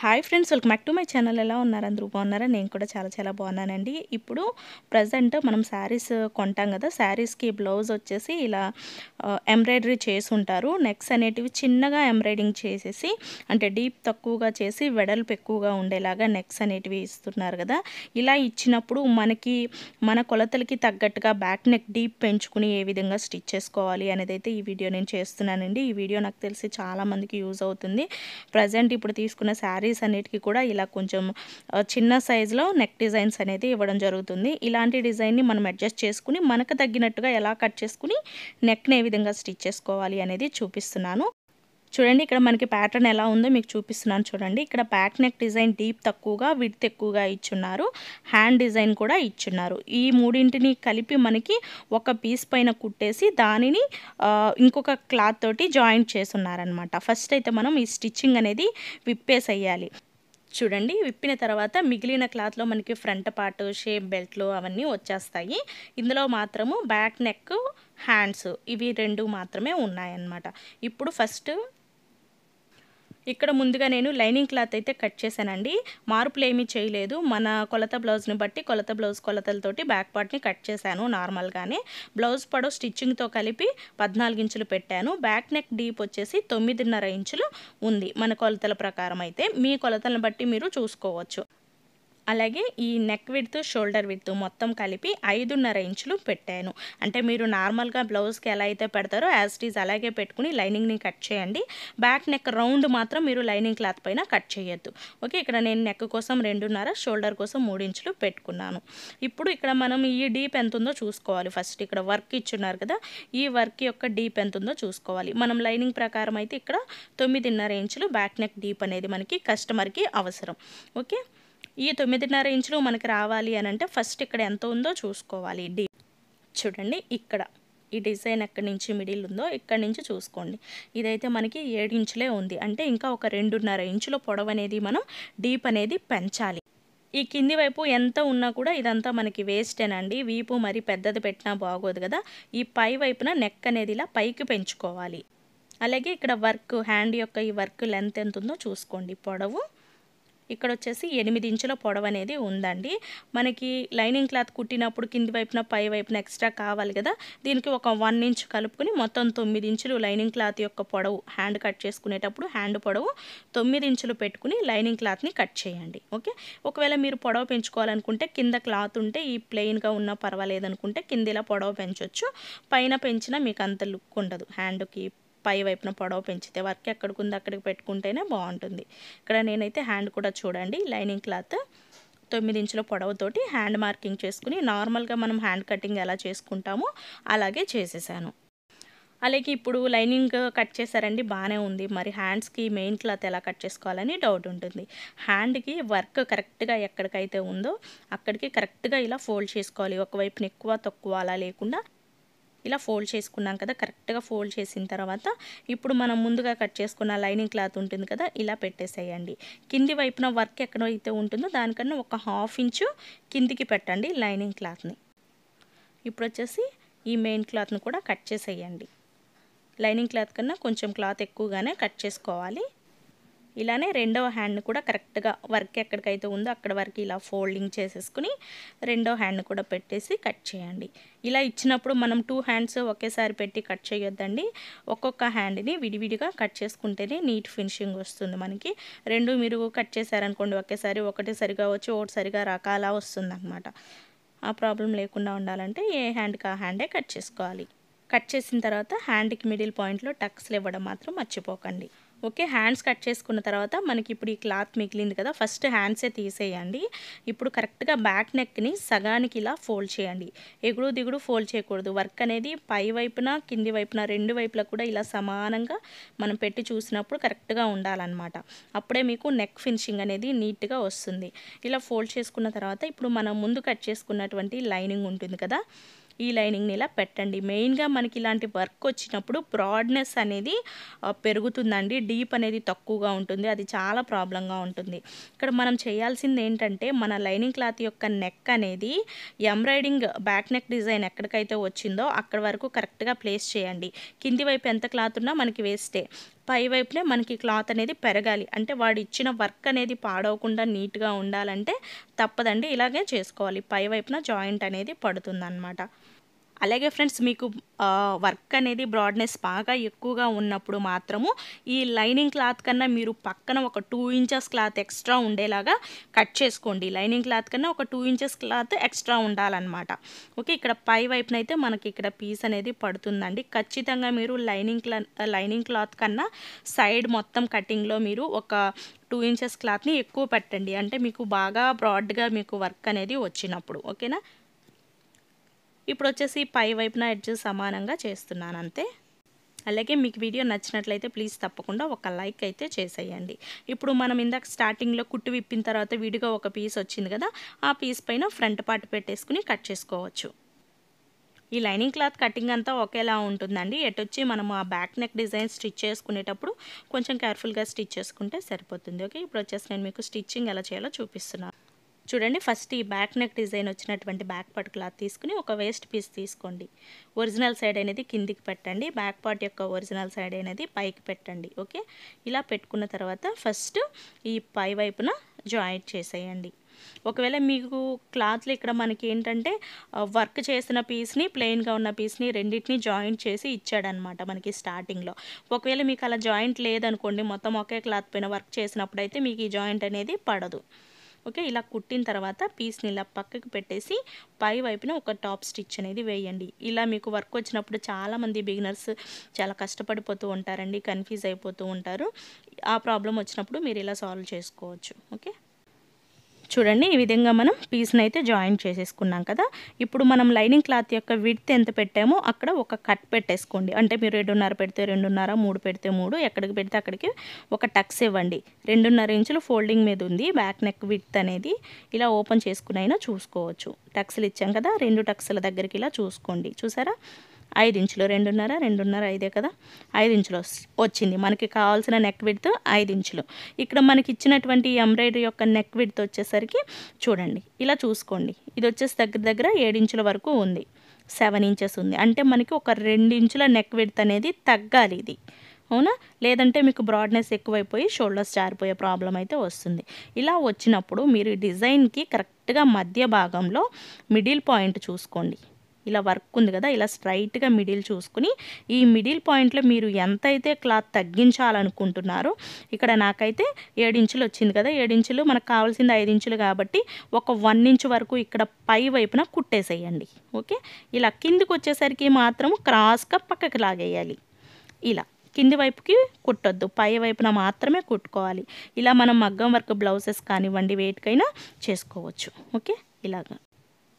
hi friends welcome back to my channel ఎలా ఉన్నారు అందరూ బాగున్నారా నేను కూడా చాలా చాలా బాగున్నానండి ఇప్పుడు ప్రజెంట్ మనం శారీస్ కొంటాం కదా శారీస్కి బ్లౌజ్ వచ్చేసి ఇలా ఎంబ్రాయిడరీ చేసి ఉంటారు నెక్స్ అనేటివి చిన్నగా ఎంబ్రాయిడింగ్ చేసేసి అంటే డీప్ తక్కువగా చేసి వెడల్పు ఎక్కువగా ఉండేలాగా నెక్స్ అనేటివి ఇస్తున్నారు కదా ఇలా ఇచ్చినప్పుడు మనకి మన కొలతలకి తగ్గట్టుగా బ్యాక్ నెక్ డీప్ పెంచుకుని ఏ విధంగా స్టిచ్ చేసుకోవాలి అనేది అయితే ఈ వీడియో నేను చేస్తున్నానండి ఈ వీడియో నాకు తెలిసి చాలామందికి యూజ్ అవుతుంది ప్రజెంట్ ఇప్పుడు తీసుకున్న శారీ శారీస్ అన్నిటికీ కూడా ఇలా కొంచెం చిన్న సైజులో నెక్ డిజైన్స్ అనేది ఇవ్వడం జరుగుతుంది ఇలాంటి డిజైన్ని మనం అడ్జస్ట్ చేసుకుని మనకు తగ్గినట్టుగా ఎలా కట్ చేసుకుని నెక్ని ఏ విధంగా స్టిచ్ చేసుకోవాలి అనేది చూపిస్తున్నాను చూడండి ఇక్కడ మనకి ప్యాటర్న్ ఎలా ఉందో మీకు చూపిస్తున్నాను చూడండి ఇక్కడ బ్యాక్ నెక్ డిజైన్ డీప్ తక్కువగా విడ్త్ ఎక్కువగా ఇచ్చున్నారు హ్యాండ్ డిజైన్ కూడా ఇచ్చున్నారు ఈ మూడింటిని కలిపి మనకి ఒక పీస్ పైన కుట్టేసి దానిని ఇంకొక క్లాత్ తోటి జాయింట్ చేస్తున్నారనమాట ఫస్ట్ అయితే మనం ఈ స్టిచ్చింగ్ అనేది విప్పేసేయాలి చూడండి విప్పిన తర్వాత మిగిలిన క్లాత్లో మనకి ఫ్రంట్ పార్ట్ షేప్ బెల్ట్లు అవన్నీ వచ్చేస్తాయి ఇందులో మాత్రము బ్యాక్ నెక్ హ్యాండ్స్ ఇవి రెండు మాత్రమే ఉన్నాయన్నమాట ఇప్పుడు ఫస్ట్ ఇక్కడ ముందుగా నేను లైనింగ్ క్లాత్ అయితే కట్ చేశానండి మార్పులు ఏమీ చేయలేదు మన కొలత బ్లౌజ్ని బట్టి కొలత బ్లౌజ్ కొలతలతోటి బ్యాక్ పార్ట్ని కట్ చేశాను నార్మల్గానే బ్లౌజ్ పడో స్టిచ్చింగ్తో కలిపి పద్నాలుగు ఇంచులు పెట్టాను బ్యాక్ నెక్ డీప్ వచ్చేసి తొమ్మిదిన్నర ఇంచులు ఉంది మన కొలతల ప్రకారం అయితే మీ కొలతలను బట్టి మీరు చూసుకోవచ్చు అలాగే ఈ నెక్ విడ్త్ షోల్డర్ విడ్త్ మొత్తం కలిపి ఐదున్నర ఇంచులు పెట్టాను అంటే మీరు నార్మల్గా బ్లౌజ్కి ఎలా అయితే పెడతారో యాజ్ ఇట్ ఈజ్ అలాగే పెట్టుకుని లైనింగ్ని కట్ చేయండి బ్యాక్ నెక్ రౌండ్ మాత్రం మీరు లైనింగ్ క్లాత్ పైన కట్ చేయొద్దు ఓకే ఇక్కడ నేను నెక్ కోసం రెండున్నర షోల్డర్ కోసం మూడు ఇంచులు పెట్టుకున్నాను ఇప్పుడు ఇక్కడ మనం ఈ డీప్ ఎంత ఉందో చూసుకోవాలి ఫస్ట్ ఇక్కడ వర్క్ ఇచ్చున్నారు కదా ఈ వర్క్ యొక్క డీప్ ఎంత ఉందో చూసుకోవాలి మనం లైనింగ్ ప్రకారం అయితే ఇక్కడ తొమ్మిదిన్నర ఇంచులు బ్యాక్ నెక్ డీప్ అనేది మనకి కస్టమర్కి అవసరం ఓకే ఈ తొమ్మిదిన్నర ఇంచులు మనకి రావాలి అని అంటే ఫస్ట్ ఇక్కడ ఎంత ఉందో చూసుకోవాలి డి చూడండి ఇక్కడ ఈ డిజైన్ ఎక్కడి నుంచి మిడిల్ ఉందో ఇక్కడ నుంచి చూసుకోండి ఇదైతే మనకి ఇంచులే ఉంది అంటే ఇంకా ఒక రెండున్నర ఇంచుల పొడవు అనేది మనం డీప్ అనేది పెంచాలి ఈ కింది వైపు ఎంత ఉన్నా కూడా ఇదంతా మనకి వేస్టేనండి వీపు మరి పెద్దది పెట్టినా బాగోదు కదా ఈ పై వైపున నెక్ అనేది ఇలా పైకి పెంచుకోవాలి అలాగే ఇక్కడ వర్క్ హ్యాండ్ యొక్క ఈ వర్క్ లెంత్ ఎంత ఉందో చూసుకోండి పొడవు ఇక్కడ వచ్చేసి ఎనిమిది ఇంచుల పొడవు అనేది ఉందండి మనకి లైనింగ్ క్లాత్ కుట్టినప్పుడు కింది వైపున పై వైపున ఎక్స్ట్రా కావాలి కదా దీనికి ఒక వన్ ఇంచ్ కలుపుకుని మొత్తం తొమ్మిది ఇంచులు లైనింగ్ క్లాత్ యొక్క పొడవు హ్యాండ్ కట్ చేసుకునేటప్పుడు హ్యాండ్ పొడవు తొమ్మిది ఇంచులు పెట్టుకుని లైనింగ్ క్లాత్ని కట్ చేయండి ఓకే ఒకవేళ మీరు పొడవు పెంచుకోవాలనుకుంటే కింద క్లాత్ ఉంటే ఈ ప్లెయిన్గా ఉన్నా పర్వాలేదనుకుంటే కింద ఇలా పొడవు పెంచవచ్చు పైన పెంచినా మీకు అంత లుక్ ఉండదు హ్యాండ్కి పై వైపున పొడవు పెంచితే వర్క్ ఎక్కడికి ఉంది అక్కడికి పెట్టుకుంటేనే బాగుంటుంది ఇక్కడ నేనైతే హ్యాండ్ కూడా చూడండి లైనింగ్ క్లాత్ తొమ్మిది ఇంచుల పొడవుతోటి హ్యాండ్ మార్కింగ్ చేసుకుని నార్మల్గా మనం హ్యాండ్ కటింగ్ ఎలా చేసుకుంటామో అలాగే చేసేసాను అలాగే ఇప్పుడు లైనింగ్ కట్ చేశారండి బాగానే ఉంది మరి హ్యాండ్స్కి మెయిన్ క్లాత్ ఎలా కట్ చేసుకోవాలని డౌట్ ఉంటుంది హ్యాండ్కి వర్క్ కరెక్ట్గా ఎక్కడికైతే ఉందో అక్కడికి కరెక్ట్గా ఇలా ఫోల్డ్ చేసుకోవాలి ఒకవైపున ఎక్కువ తక్కువ అలా లేకుండా ఇలా ఫోల్డ్ చేసుకున్నాం కదా కరెక్ట్గా ఫోల్డ్ చేసిన తర్వాత ఇప్పుడు మనం ముందుగా కట్ చేసుకున్న లైనింగ్ క్లాత్ ఉంటుంది కదా ఇలా పెట్టేసేయండి కింది వైపున వర్క్ ఎక్కడైతే ఉంటుందో దానికన్నా ఒక హాఫ్ ఇంచు కిందికి పెట్టండి లైనింగ్ క్లాత్ని ఇప్పుడు వచ్చేసి ఈ మెయిన్ క్లాత్ని కూడా కట్ చేసేయండి లైనింగ్ క్లాత్ కన్నా కొంచెం క్లాత్ ఎక్కువగానే కట్ చేసుకోవాలి ఇలానే రెండవ హ్యాండ్ని కూడా కరెక్ట్గా వర్క్ ఎక్కడికైతే ఉందో అక్కడ వరకు ఇలా ఫోల్డింగ్ చేసేసుకుని రెండో హ్యాండ్ని కూడా పెట్టేసి కట్ చేయండి ఇలా ఇచ్చినప్పుడు మనం టూ హ్యాండ్స్ ఒకేసారి పెట్టి కట్ చేయొద్దండి ఒక్కొక్క హ్యాండ్ని విడివిడిగా కట్ చేసుకుంటేనే నీట్ ఫినిషింగ్ వస్తుంది మనకి రెండు మీరు కట్ చేశారనుకోండి ఒకేసారి ఒకటి సరిగా వచ్చి ఒకటి సరిగా రకాలా వస్తుంది అనమాట ఆ ప్రాబ్లం లేకుండా ఉండాలంటే ఏ హ్యాండ్కి ఆ హ్యాండే కట్ చేసుకోవాలి కట్ చేసిన తర్వాత హ్యాండ్కి మిడిల్ పాయింట్లో టక్స్లు ఇవ్వడం మాత్రం మర్చిపోకండి ఓకే హ్యాండ్స్ కట్ చేసుకున్న తర్వాత మనకి ఇప్పుడు ఈ క్లాత్ మిగిలింది కదా ఫస్ట్ హ్యాండ్సే తీసేయండి ఇప్పుడు కరెక్ట్గా బ్యాక్ నెక్ని సగానికి ఇలా ఫోల్డ్ చేయండి ఎగుడు దిగుడు ఫోల్డ్ చేయకూడదు వర్క్ అనేది పై వైపున కింది వైపున రెండు వైపులా కూడా ఇలా సమానంగా మనం పెట్టి చూసినప్పుడు కరెక్ట్గా ఉండాలన్నమాట అప్పుడే మీకు నెక్ ఫినిషింగ్ అనేది నీట్గా వస్తుంది ఇలా ఫోల్డ్ చేసుకున్న తర్వాత ఇప్పుడు మనం ముందు కట్ చేసుకున్నటువంటి లైనింగ్ ఉంటుంది కదా ఈ లైనింగ్ని ఇలా పెట్టండి మెయిన్గా మనకి ఇలాంటి వర్క్ వచ్చినప్పుడు బ్రాడ్నెస్ అనేది పెరుగుతుందండి డీప్ అనేది తక్కువగా ఉంటుంది అది చాలా ప్రాబ్లంగా ఉంటుంది ఇక్కడ మనం చేయాల్సింది ఏంటంటే మన లైనింగ్ క్లాత్ యొక్క నెక్ అనేది ఎంబ్రాయిడింగ్ బ్యాక్ నెక్ డిజైన్ ఎక్కడికైతే వచ్చిందో అక్కడ వరకు కరెక్ట్గా ప్లేస్ చేయండి కింది వైపు ఎంత క్లాత్ ఉన్నా మనకి వేస్టే పైవైపులే మనకి క్లాత్ అనేది పెరగాలి అంటే వాడు ఇచ్చిన వర్క్ అనేది పాడవకుండా నీట్గా ఉండాలంటే తప్పదండి ఇలాగే చేసుకోవాలి పైవైపున జాయింట్ అనేది పడుతుందన్నమాట అలాగే ఫ్రెండ్స్ మీకు వర్క్ అనేది బ్రాడ్నెస్ బాగా ఎక్కువగా ఉన్నప్పుడు మాత్రము ఈ లైనింగ్ క్లాత్ కన్నా మీరు పక్కన ఒక టూ ఇంచెస్ క్లాత్ ఎక్స్ట్రా ఉండేలాగా కట్ చేసుకోండి లైనింగ్ క్లాత్ కన్నా ఒక టూ ఇంచెస్ క్లాత్ ఎక్స్ట్రా ఉండాలన్నమాట ఓకే ఇక్కడ పై వైపున అయితే మనకి ఇక్కడ పీస్ అనేది పడుతుందండి ఖచ్చితంగా మీరు లైనింగ్ క్లా లైనింగ్ క్లాత్ కన్నా సైడ్ మొత్తం కటింగ్లో మీరు ఒక టూ ఇంచెస్ క్లాత్ని ఎక్కువ పెట్టండి అంటే మీకు బాగా బ్రాడ్గా మీకు వర్క్ అనేది వచ్చినప్పుడు ఓకేనా ఇప్పుడు వచ్చేసి పై వైపున ఎడ్జ్ సమానంగా చేస్తున్నాను అంతే అలాగే మీకు వీడియో నచ్చినట్లయితే ప్లీజ్ తప్పకుండా ఒక లైక్ అయితే చేసేయండి ఇప్పుడు మనం ఇందాక స్టార్టింగ్లో కుట్టు విప్పిన తర్వాత విడిగా ఒక పీస్ వచ్చింది కదా ఆ పీస్ పైన ఫ్రంట్ పార్ట్ పెట్టేసుకుని కట్ చేసుకోవచ్చు ఈ లైనింగ్ క్లాత్ కటింగ్ అంతా ఒకేలా ఉంటుందండి ఎటొచ్చి మనం ఆ బ్యాక్ నెక్ డిజైన్ స్టిచ్ చేసుకునేటప్పుడు కొంచెం కేర్ఫుల్గా స్టిచ్ చేసుకుంటే సరిపోతుంది ఓకే ఇప్పుడు వచ్చేసి నేను మీకు స్టిచ్చింగ్ ఎలా చేయాలో చూపిస్తున్నాను చూడండి ఫస్ట్ ఈ బ్యాక్ నెక్ డిజైన్ వచ్చినటువంటి బ్యాక్ పార్ట్ క్లాత్ తీసుకుని ఒక వేస్ట్ పీస్ తీసుకోండి ఒరిజినల్ సైడ్ అనేది కిందికి పెట్టండి బ్యాక్ పార్ట్ యొక్క ఒరిజినల్ సైడ్ అనేది పైకి పెట్టండి ఓకే ఇలా పెట్టుకున్న తర్వాత ఫస్ట్ ఈ పై వైపున జాయింట్ చేసేయండి ఒకవేళ మీకు క్లాత్లు ఇక్కడ మనకి ఏంటంటే వర్క్ చేసిన పీస్ని ప్లెయిన్గా ఉన్న పీస్ని రెండింటిని జాయింట్ చేసి ఇచ్చాడనమాట మనకి స్టార్టింగ్లో ఒకవేళ మీకు అలా జాయింట్ లేదనుకోండి మొత్తం ఒకే క్లాత్ పైన వర్క్ చేసినప్పుడు అయితే మీకు ఈ జాయింట్ అనేది పడదు ఓకే ఇలా కుట్టిన తర్వాత పీస్ని ఇలా పక్కకు పెట్టేసి పై వైపున ఒక టాప్ స్టిచ్ అనేది వేయండి ఇలా మీకు వర్క్ వచ్చినప్పుడు చాలామంది బిగినర్స్ చాలా కష్టపడిపోతూ ఉంటారండి కన్ఫ్యూజ్ అయిపోతూ ఉంటారు ఆ ప్రాబ్లం వచ్చినప్పుడు మీరు ఇలా సాల్వ్ చేసుకోవచ్చు ఓకే చూడండి ఈ విధంగా మనం పీస్ని అయితే జాయిన్ చేసేసుకున్నాం కదా ఇప్పుడు మనం లైనింగ్ క్లాత్ యొక్క విడ్త్ ఎంత పెట్టామో అక్కడ ఒక కట్ పెట్టేసుకోండి అంటే మీరు రెండున్నర పెడితే రెండున్నర మూడు పెడితే మూడు ఎక్కడికి పెడితే అక్కడికి ఒక టక్స్ ఇవ్వండి రెండున్నర ఇంచులు ఫోల్డింగ్ మీద ఉంది బ్యాక్ నెక్ విడ్త్ అనేది ఇలా ఓపెన్ చేసుకునైనా చూసుకోవచ్చు టక్స్లు ఇచ్చాం కదా రెండు టక్స్ల దగ్గరికి ఇలా చూసుకోండి చూసారా ఐదు ఇంచులు రెండున్నర రెండున్నర ఐదే కదా ఐదు ఇంచులు వచ్చింది మనకి కావాల్సిన నెక్ విడ్త్ ఐదు ఇంచులు ఇక్కడ మనకి ఇచ్చినటువంటి ఎంబ్రాయిడరీ యొక్క నెక్ విడ్త్ వచ్చేసరికి చూడండి ఇలా చూసుకోండి ఇది వచ్చేసి దగ్గర దగ్గర ఏడు ఇంచుల వరకు ఉంది సెవెన్ ఇంచెస్ ఉంది అంటే మనకి ఒక రెండు ఇంచుల నెక్ విడ్త్ అనేది తగ్గాలి ఇది అవునా లేదంటే మీకు బ్రాడ్నెస్ ఎక్కువైపోయి షోల్డర్స్ జారిపోయే ప్రాబ్లం అయితే వస్తుంది ఇలా వచ్చినప్పుడు మీరు డిజైన్కి కరెక్ట్గా మధ్య భాగంలో మిడిల్ పాయింట్ చూసుకోండి ఇలా వర్క్ ఉంది కదా ఇలా స్ట్రైట్గా మిడిల్ చూసుకుని ఈ మిడిల్ పాయింట్లో మీరు ఎంతైతే క్లాత్ తగ్గించాలనుకుంటున్నారో ఇక్కడ నాకైతే ఏడించులు వచ్చింది కదా ఏడించులు మనకు కావాల్సింది ఇంచులు కాబట్టి ఒక వన్ ఇంచ్ వరకు ఇక్కడ పై వైపున కుట్టేసేయండి ఓకే ఇలా కిందికి వచ్చేసరికి మాత్రం క్రాస్గా పక్కకి లాగేయాలి ఇలా కింది వైపుకి కుట్టొద్దు పై వైపున మాత్రమే కుట్టుకోవాలి ఇలా మనం మగ్గం వర్క్ బ్లౌజెస్ కానివ్వండి వేటికైనా చేసుకోవచ్చు ఓకే ఇలాగా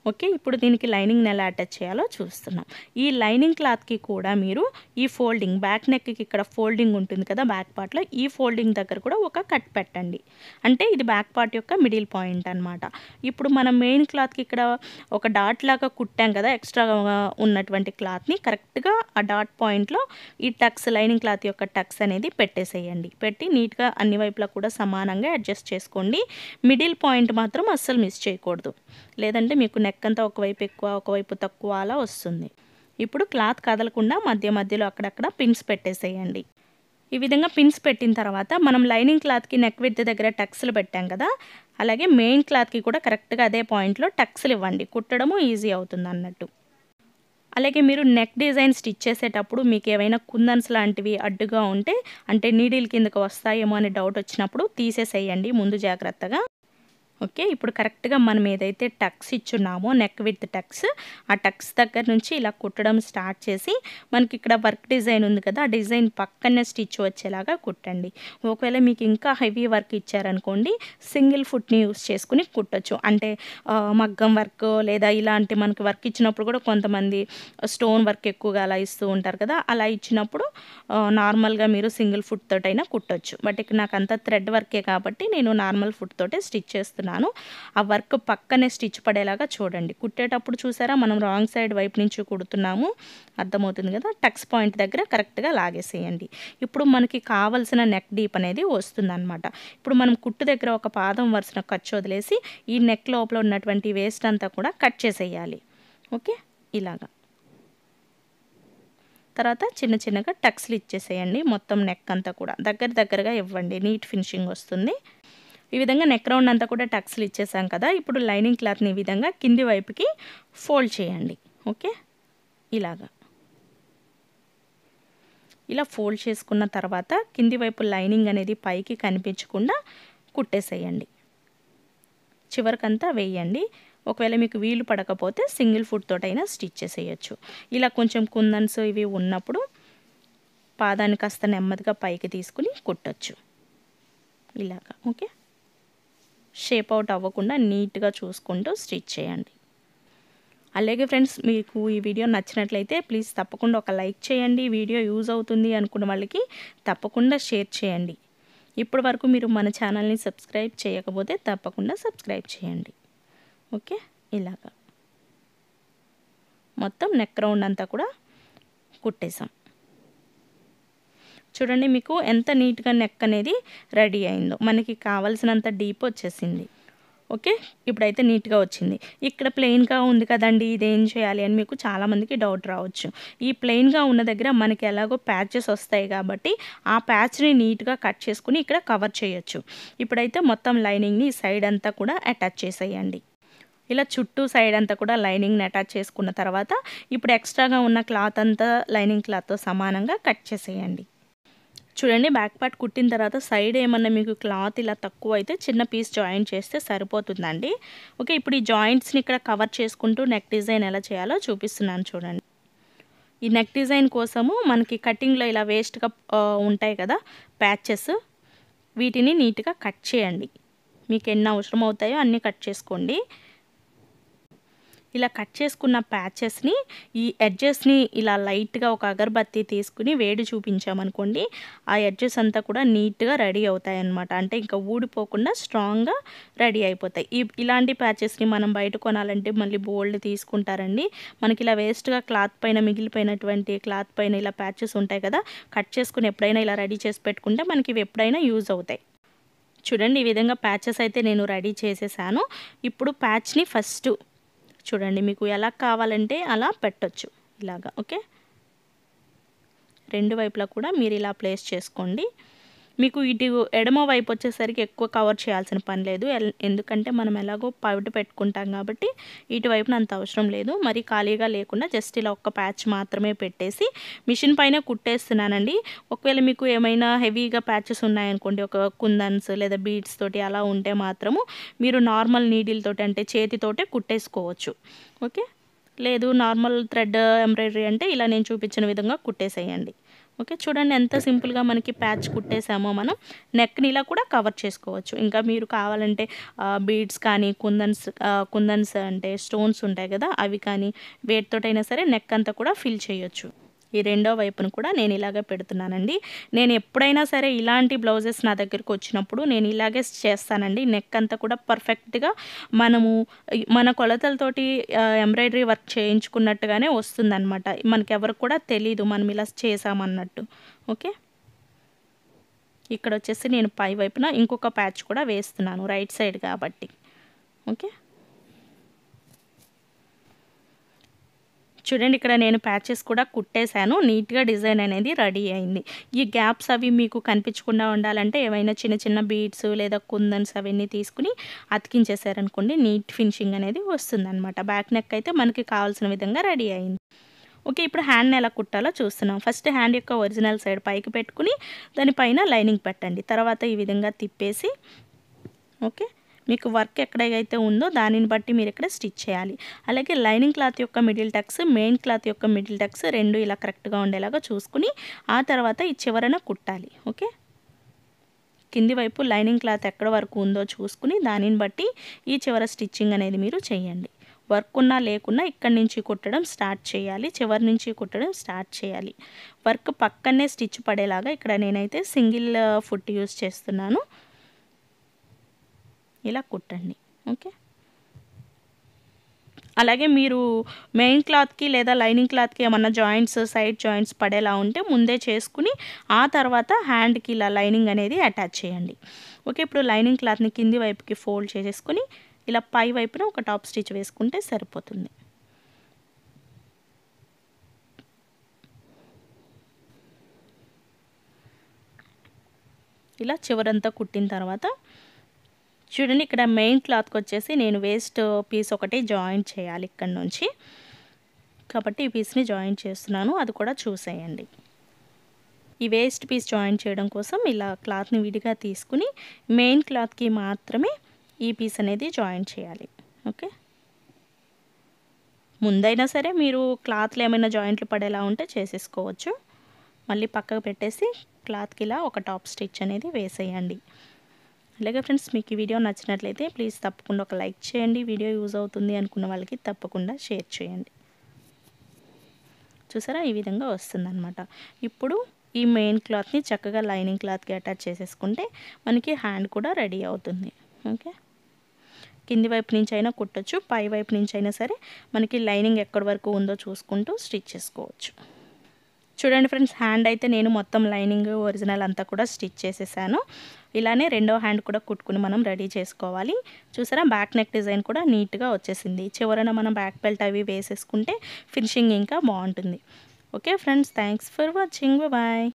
ఓకే ఇప్పుడు దీనికి లైనింగ్ని ఎలా అటాచ్ చేయాలో చూస్తున్నాం ఈ లైనింగ్ క్లాత్కి కూడా మీరు ఈ ఫోల్డింగ్ బ్యాక్ నెక్కి ఇక్కడ ఫోల్డింగ్ ఉంటుంది కదా బ్యాక్ పార్ట్లో ఈ ఫోల్డింగ్ దగ్గర కూడా ఒక కట్ పెట్టండి అంటే ఇది బ్యాక్ పార్ట్ యొక్క మిడిల్ పాయింట్ అనమాట ఇప్పుడు మనం మెయిన్ క్లాత్కి ఇక్కడ ఒక డాట్ లాగా కుట్టాం కదా ఎక్స్ట్రా ఉన్నటువంటి క్లాత్ని కరెక్ట్గా ఆ డాట్ పాయింట్లో ఈ టక్స్ లైనింగ్ క్లాత్ యొక్క టక్స్ అనేది పెట్టేసేయండి పెట్టి నీట్గా అన్ని వైపులా కూడా సమానంగా అడ్జస్ట్ చేసుకోండి మిడిల్ పాయింట్ మాత్రం అస్సలు మిస్ చేయకూడదు లేదంటే మీకు నెక్ అంతా ఒకవైపు ఎక్కువ ఒకవైపు తక్కువ అలా వస్తుంది ఇప్పుడు క్లాత్ కదలకుండా మధ్య మధ్యలో అక్కడక్కడ పిన్స్ పెట్టేసేయండి ఈ విధంగా పిన్స్ పెట్టిన తర్వాత మనం లైనింగ్ క్లాత్కి నెక్ విత్ దగ్గర టక్స్లు పెట్టాం కదా అలాగే మెయిన్ క్లాత్కి కూడా కరెక్ట్గా అదే పాయింట్లో టక్స్లు ఇవ్వండి కుట్టడము ఈజీ అవుతుంది అన్నట్టు అలాగే మీరు నెక్ డిజైన్ స్టిచ్ చేసేటప్పుడు మీకు ఏవైనా కుందన్స్ లాంటివి అడ్డుగా ఉంటే అంటే నీడిల్ కిందకు వస్తాయేమో అనే డౌట్ వచ్చినప్పుడు తీసేసేయండి ముందు జాగ్రత్తగా ఓకే ఇప్పుడు కరెక్ట్గా మనం ఏదైతే టక్స్ ఇచ్చున్నామో నెక్ విత్ టక్స్ ఆ టక్స్ దగ్గర నుంచి ఇలా కుట్టడం స్టార్ట్ చేసి మనకి ఇక్కడ వర్క్ డిజైన్ ఉంది కదా ఆ డిజైన్ పక్కనే స్టిచ్ వచ్చేలాగా కుట్టండి ఒకవేళ మీకు ఇంకా హెవీ వర్క్ ఇచ్చారనుకోండి సింగిల్ ఫుట్ని యూస్ చేసుకుని కుట్టచ్చు అంటే మగ్గం వర్క్ లేదా ఇలాంటి మనకి వర్క్ ఇచ్చినప్పుడు కూడా కొంతమంది స్టోన్ వర్క్ ఎక్కువగా అలా ఇస్తూ ఉంటారు కదా అలా ఇచ్చినప్పుడు నార్మల్గా మీరు సింగిల్ ఫుట్ తోటైనా కుట్టచ్చు బట్ ఇక్కడ నాకు అంత థ్రెడ్ వర్కే కాబట్టి నేను నార్మల్ ఫుట్ తోటే స్టిచ్ చేస్తున్నాను చేస్తున్నాను ఆ వర్క్ పక్కనే స్టిచ్ పడేలాగా చూడండి కుట్టేటప్పుడు చూసారా మనం రాంగ్ సైడ్ వైపు నుంచి కుడుతున్నాము అర్థమవుతుంది కదా టక్స్ పాయింట్ దగ్గర కరెక్ట్గా లాగేసేయండి ఇప్పుడు మనకి కావలసిన నెక్ డీప్ అనేది వస్తుందన్నమాట ఇప్పుడు మనం కుట్టు దగ్గర ఒక పాదం వరుసన ఖర్చు వదిలేసి ఈ నెక్ లోపల ఉన్నటువంటి వేస్ట్ అంతా కూడా కట్ చేసేయాలి ఓకే ఇలాగా తర్వాత చిన్న చిన్నగా టక్స్లు ఇచ్చేసేయండి మొత్తం నెక్ అంతా కూడా దగ్గర దగ్గరగా ఇవ్వండి నీట్ ఫినిషింగ్ వస్తుంది ఈ విధంగా నెక్ రౌండ్ అంతా కూడా టక్స్లు ఇచ్చేసాం కదా ఇప్పుడు లైనింగ్ క్లాత్ని ఈ విధంగా కింది వైపుకి ఫోల్డ్ చేయండి ఓకే ఇలాగా ఇలా ఫోల్డ్ చేసుకున్న తర్వాత కింది వైపు లైనింగ్ అనేది పైకి కనిపించకుండా కుట్టేసేయండి చివరికంతా వేయండి ఒకవేళ మీకు వీలు పడకపోతే సింగిల్ ఫుడ్ తోటైనా స్టిచ్ చేసేయచ్చు ఇలా కొంచెం కుందన్స్ ఇవి ఉన్నప్పుడు పాదాన్ని కాస్త నెమ్మదిగా పైకి తీసుకుని కుట్టచ్చు ఇలాగా ఓకే షేప్ అవుట్ అవ్వకుండా నీట్గా చూసుకుంటూ స్టిచ్ చేయండి అలాగే ఫ్రెండ్స్ మీకు ఈ వీడియో నచ్చినట్లయితే ప్లీజ్ తప్పకుండా ఒక లైక్ చేయండి వీడియో యూజ్ అవుతుంది అనుకున్న వాళ్ళకి తప్పకుండా షేర్ చేయండి ఇప్పటి వరకు మీరు మన ఛానల్ని సబ్స్క్రైబ్ చేయకపోతే తప్పకుండా సబ్స్క్రైబ్ చేయండి ఓకే ఇలాగా మొత్తం నెక్ రౌండ్ అంతా కూడా కుట్టేసాం చూడండి మీకు ఎంత నీట్గా నెక్ అనేది రెడీ అయిందో మనకి కావలసినంత డీప్ వచ్చేసింది ఓకే ఇప్పుడైతే నీట్గా వచ్చింది ఇక్కడ ప్లెయిన్గా ఉంది కదండి ఏం చేయాలి అని మీకు చాలామందికి డౌట్ రావచ్చు ఈ ప్లెయిన్గా ఉన్న దగ్గర మనకి ఎలాగో ప్యాచెస్ వస్తాయి కాబట్టి ఆ ప్యాచ్ని నీట్గా కట్ చేసుకుని ఇక్కడ కవర్ చేయొచ్చు ఇప్పుడైతే మొత్తం లైనింగ్ని సైడ్ అంతా కూడా అటాచ్ చేసేయండి ఇలా చుట్టూ సైడ్ అంతా కూడా లైనింగ్ని అటాచ్ చేసుకున్న తర్వాత ఇప్పుడు ఎక్స్ట్రాగా ఉన్న క్లాత్ అంతా లైనింగ్ క్లాత్తో సమానంగా కట్ చేసేయండి చూడండి బ్యాక్ పార్ట్ కుట్టిన తర్వాత సైడ్ ఏమన్నా మీకు క్లాత్ ఇలా తక్కువ అయితే చిన్న పీస్ జాయింట్ చేస్తే సరిపోతుందండి ఓకే ఇప్పుడు ఈ జాయింట్స్ని ఇక్కడ కవర్ చేసుకుంటూ నెక్ డిజైన్ ఎలా చేయాలో చూపిస్తున్నాను చూడండి ఈ నెక్ డిజైన్ కోసము మనకి కటింగ్లో ఇలా వేస్ట్గా ఉంటాయి కదా ప్యాచెస్ వీటిని నీట్గా కట్ చేయండి మీకు ఎన్ని అవసరం అవుతాయో అన్నీ కట్ చేసుకోండి ఇలా కట్ చేసుకున్న ప్యాచెస్ని ఈ ఎడ్జెస్ని ఇలా లైట్గా ఒక అగర్బత్తి తీసుకుని వేడి చూపించామనుకోండి ఆ ఎడ్జెస్ అంతా కూడా నీట్గా రెడీ అవుతాయి అనమాట అంటే ఇంకా ఊడిపోకుండా స్ట్రాంగ్గా రెడీ అయిపోతాయి ఈ ఇలాంటి ప్యాచెస్ని మనం బయట కొనాలంటే మళ్ళీ బోల్డ్ తీసుకుంటారండి మనకి ఇలా వేస్ట్గా క్లాత్ పైన మిగిలిపోయినటువంటి క్లాత్ పైన ఇలా ప్యాచెస్ ఉంటాయి కదా కట్ చేసుకుని ఎప్పుడైనా ఇలా రెడీ చేసి పెట్టుకుంటే మనకి ఇవి ఎప్పుడైనా యూజ్ అవుతాయి చూడండి ఈ విధంగా ప్యాచెస్ అయితే నేను రెడీ చేసేసాను ఇప్పుడు ప్యాచ్ని ఫస్ట్ చూడండి మీకు ఎలా కావాలంటే అలా పెట్టచ్చు ఇలాగా ఓకే రెండు వైపులా కూడా మీరు ఇలా ప్లేస్ చేసుకోండి మీకు ఇటు ఎడమ వైపు వచ్చేసరికి ఎక్కువ కవర్ చేయాల్సిన పని లేదు ఎందుకంటే మనం ఎలాగో పవిట పెట్టుకుంటాం కాబట్టి ఇటువైపున అంత అవసరం లేదు మరి ఖాళీగా లేకుండా జస్ట్ ఇలా ఒక్క ప్యాచ్ మాత్రమే పెట్టేసి మిషన్ పైన కుట్టేస్తున్నానండి ఒకవేళ మీకు ఏమైనా హెవీగా ప్యాచెస్ ఉన్నాయనుకోండి ఒక కుందన్స్ లేదా బీడ్స్ తోటి అలా ఉంటే మాత్రము మీరు నార్మల్ నీడిల్తోటి అంటే చేతితోటే కుట్టేసుకోవచ్చు ఓకే లేదు నార్మల్ థ్రెడ్ ఎంబ్రాయిడరీ అంటే ఇలా నేను చూపించిన విధంగా కుట్టేసేయండి ఓకే చూడండి ఎంత సింపుల్గా మనకి ప్యాచ్ కుట్టేసామో మనం నెక్ని ఇలా కూడా కవర్ చేసుకోవచ్చు ఇంకా మీరు కావాలంటే బీడ్స్ కానీ కుందన్స్ కుందన్స్ అంటే స్టోన్స్ ఉంటాయి కదా అవి కానీ వేటితోటైనా సరే నెక్ అంతా కూడా ఫిల్ చేయొచ్చు ఈ రెండో వైపును కూడా నేను ఇలాగే పెడుతున్నానండి నేను ఎప్పుడైనా సరే ఇలాంటి బ్లౌజెస్ నా దగ్గరికి వచ్చినప్పుడు నేను ఇలాగే చేస్తానండి నెక్ అంతా కూడా పర్ఫెక్ట్గా మనము మన కొలతలతోటి ఎంబ్రాయిడరీ వర్క్ చేయించుకున్నట్టుగానే వస్తుందన్నమాట మనకి ఎవరికి కూడా తెలీదు మనం ఇలా చేసామన్నట్టు ఓకే ఇక్కడ వచ్చేసి నేను పై వైపున ఇంకొక ప్యాచ్ కూడా వేస్తున్నాను రైట్ సైడ్ కాబట్టి ఓకే చూడండి ఇక్కడ నేను ప్యాచెస్ కూడా కుట్టేశాను నీట్గా డిజైన్ అనేది రెడీ అయింది ఈ గ్యాప్స్ అవి మీకు కనిపించకుండా ఉండాలంటే ఏవైనా చిన్న చిన్న బీడ్స్ లేదా కుందన్స్ అవన్నీ తీసుకుని అతికించేసారనుకోండి నీట్ ఫినిషింగ్ అనేది వస్తుందన్నమాట బ్యాక్ నెక్ అయితే మనకి కావాల్సిన విధంగా రెడీ అయింది ఓకే ఇప్పుడు హ్యాండ్ని ఎలా కుట్టాలో చూస్తున్నాం ఫస్ట్ హ్యాండ్ యొక్క ఒరిజినల్ సైడ్ పైకి పెట్టుకుని దానిపైన లైనింగ్ పెట్టండి తర్వాత ఈ విధంగా తిప్పేసి ఓకే మీకు వర్క్ ఎక్కడైతే ఉందో దానిని బట్టి మీరు ఇక్కడ స్టిచ్ చేయాలి అలాగే లైనింగ్ క్లాత్ యొక్క మిడిల్ టక్స్ మెయిన్ క్లాత్ యొక్క మిడిల్ టక్స్ రెండు ఇలా కరెక్ట్గా ఉండేలాగా చూసుకుని ఆ తర్వాత ఈ చివరన కుట్టాలి ఓకే కింది వైపు లైనింగ్ క్లాత్ ఎక్కడ వరకు ఉందో చూసుకుని దానిని బట్టి ఈ చివర స్టిచ్చింగ్ అనేది మీరు చేయండి వర్క్ ఉన్నా లేకున్నా ఇక్కడి నుంచి కుట్టడం స్టార్ట్ చేయాలి చివరి నుంచి కుట్టడం స్టార్ట్ చేయాలి వర్క్ పక్కనే స్టిచ్ పడేలాగా ఇక్కడ నేనైతే సింగిల్ ఫుట్ యూస్ చేస్తున్నాను ఇలా కుట్టండి ఓకే అలాగే మీరు మెయిన్ క్లాత్కి లేదా లైనింగ్ క్లాత్కి ఏమన్నా జాయింట్స్ సైడ్ జాయింట్స్ పడేలా ఉంటే ముందే చేసుకుని ఆ తర్వాత హ్యాండ్కి ఇలా లైనింగ్ అనేది అటాచ్ చేయండి ఓకే ఇప్పుడు లైనింగ్ క్లాత్ని కింది వైపుకి ఫోల్డ్ చేసేసుకుని ఇలా పై వైపున ఒక టాప్ స్టిచ్ వేసుకుంటే సరిపోతుంది ఇలా చివరంతా కుట్టిన తర్వాత చూడండి ఇక్కడ మెయిన్ క్లాత్కి వచ్చేసి నేను వేస్ట్ పీస్ ఒకటి జాయిన్ చేయాలి ఇక్కడ నుంచి కాబట్టి ఈ పీస్ని జాయిన్ చేస్తున్నాను అది కూడా చూసేయండి ఈ వేస్ట్ పీస్ జాయిన్ చేయడం కోసం ఇలా క్లాత్ని విడిగా తీసుకుని మెయిన్ క్లాత్కి మాత్రమే ఈ పీస్ అనేది జాయిన్ చేయాలి ఓకే ముందైనా సరే మీరు క్లాత్లు ఏమైనా జాయింట్లు పడేలా ఉంటే చేసేసుకోవచ్చు మళ్ళీ పక్కకు పెట్టేసి క్లాత్కి ఇలా ఒక టాప్ స్టిచ్ అనేది వేసేయండి అలాగే ఫ్రెండ్స్ మీకు ఈ వీడియో నచ్చినట్లయితే ప్లీజ్ తప్పకుండా ఒక లైక్ చేయండి వీడియో యూజ్ అవుతుంది అనుకున్న వాళ్ళకి తప్పకుండా షేర్ చేయండి చూసారా ఈ విధంగా వస్తుందన్నమాట ఇప్పుడు ఈ మెయిన్ క్లాత్ని చక్కగా లైనింగ్ క్లాత్కి అటాచ్ చేసేసుకుంటే మనకి హ్యాండ్ కూడా రెడీ అవుతుంది ఓకే కింది వైపు నుంచి అయినా కుట్టచ్చు పై వైపు నుంచి అయినా సరే మనకి లైనింగ్ ఎక్కడి వరకు ఉందో చూసుకుంటూ స్టిచ్ చేసుకోవచ్చు చూడండి ఫ్రెండ్స్ హ్యాండ్ అయితే నేను మొత్తం లైనింగ్ ఒరిజినల్ అంతా కూడా స్టిచ్ చేసేసాను ఇలానే రెండో హ్యాండ్ కూడా కుట్టుకుని మనం రెడీ చేసుకోవాలి చూసారా బ్యాక్ నెక్ డిజైన్ కూడా నీట్గా వచ్చేసింది చివరన మనం బ్యాక్ బెల్ట్ అవి వేసేసుకుంటే ఫినిషింగ్ ఇంకా బాగుంటుంది okay friends thanks for watching bye